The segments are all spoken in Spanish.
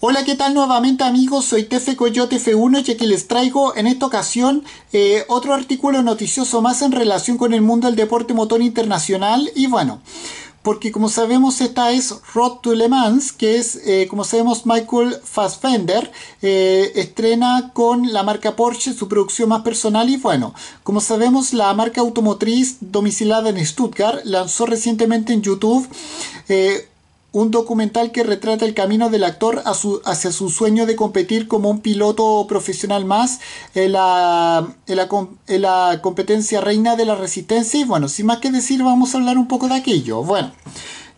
Hola, ¿qué tal nuevamente amigos? Soy TF Coyote F1 y aquí les traigo en esta ocasión eh, otro artículo noticioso más en relación con el mundo del deporte motor internacional y bueno, porque como sabemos esta es Road to Mans, que es eh, como sabemos Michael Fassbender eh, estrena con la marca Porsche su producción más personal y bueno, como sabemos la marca automotriz domicilada en Stuttgart lanzó recientemente en YouTube un documental que retrata el camino del actor hacia su sueño de competir como un piloto profesional más en la, la, competencia reina de la resistencia. Y bueno, sin más que decir, vamos a hablar un poco de aquello. Bueno.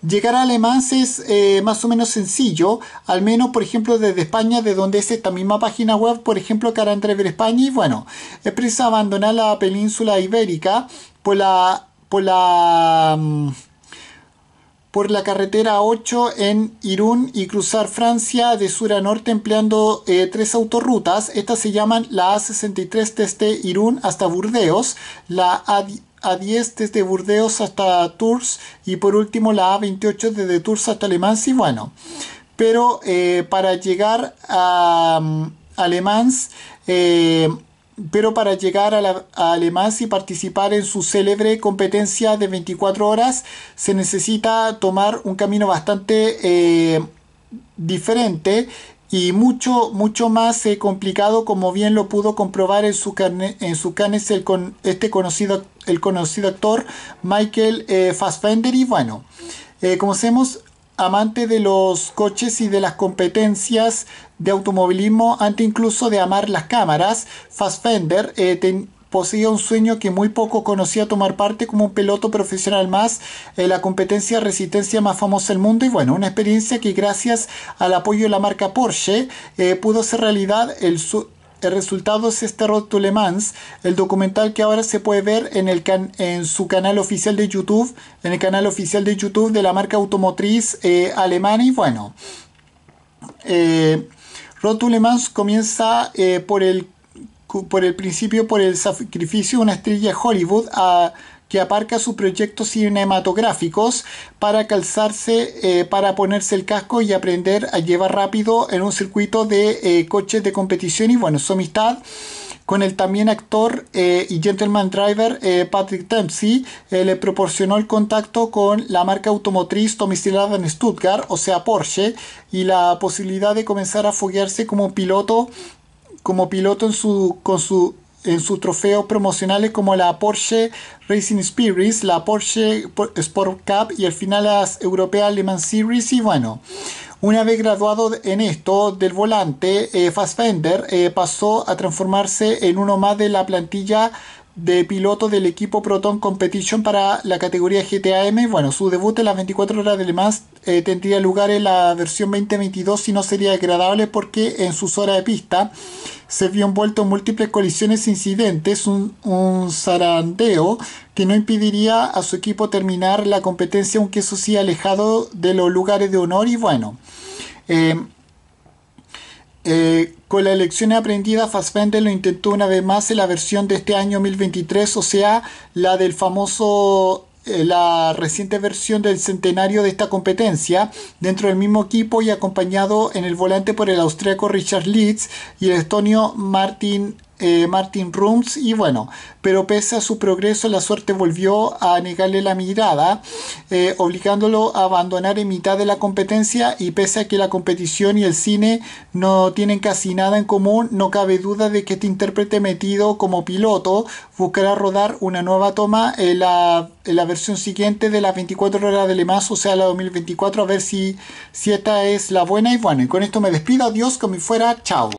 Llegar a Alemania es eh, más o menos sencillo, al menos por ejemplo desde España, de donde es esta misma página web, por ejemplo Carandrever España, y bueno, es preciso abandonar la península ibérica por la... Por la mm, por la carretera 8 en Irún y cruzar Francia de sur a norte empleando eh, tres autorrutas. Estas se llaman la A63 desde Irún hasta Burdeos, la A10 desde Burdeos hasta Tours y por último la A28 desde Tours hasta Mans y bueno. Pero eh, para llegar a Le mm, Alemans... Eh, pero para llegar a, Alemania y participar en su célebre competencia de 24 horas se necesita tomar un camino bastante eh, diferente y mucho, mucho más eh, complicado como bien lo pudo comprobar en su, en su canes el este conocido, el conocido actor Michael eh, Fassbender y bueno, eh, como sabemos amante de los coches y de las competencias de automovilismo, antes incluso de amar las cámaras, Fassbender eh, poseía un sueño que muy poco conocía tomar parte como un piloto profesional más en eh, la competencia resistencia más famosa del mundo y bueno, una experiencia que gracias al apoyo de la marca Porsche eh, pudo ser realidad el su el resultado es este Rotulemans. el documental que ahora se puede ver en, su canal oficial de YouTube, en el canal oficial de YouTube de la marca automotriz eh, alemana. Y bueno, eh, comienza eh, por, el, principio, por el sacrificio de una estrella de Hollywood a que aparca sus proyectos cinematográficos para calzarse, eh, para ponerse el casco y aprender a llevar rápido en un circuito de eh, coches de competición y bueno, su amistad con el también actor eh, y gentleman driver Patrick Dempsey, le proporcionó el contacto con la marca automotriz domiciliada en Stuttgart, o sea Porsche, y la posibilidad de comenzar a foguearse como piloto, como piloto en su, con su en sus trofeos promocionales como la Porsche Racing Spirits, la Porsche Sport Cup y al final las Europea Le Mans Series y bueno. Una vez graduado en esto del volante, eh, Fassbender eh, pasó a transformarse en uno más de la plantilla de piloto del equipo Proton Competition para la categoría GTAM. Bueno, su debut en las 24 horas de Le Mans eh, tendría lugar en la versión 2022 y no sería agradable porque en sus horas de pista se vio envuelto en múltiples colisiones e incidentes, un, zarandeo que no impediría a su equipo terminar la competencia, aunque eso sí alejado de los lugares de honor y bueno. Eh, eh, con la elección aprendida, Fassbender lo intentó una vez más en la versión de este año 2023, o sea, la del famoso eh, la reciente versión del centenario de esta competencia dentro del mismo equipo y acompañado en el volante por el austríaco Richard Leeds y el estonio Martin eh, Martin Rooms y bueno, pero pese a su progreso la suerte volvió a negarle la mirada, eh, obligándolo a abandonar en mitad de la competencia y pese a que la competición y el cine no tienen casi nada en común, no cabe duda de que este intérprete metido como piloto buscará rodar una nueva toma en la, versión siguiente de las 24 horas de Le o sea la 2024, a ver si, si esta es la buena y bueno, y con esto me despido, adiós, como fuera, chao.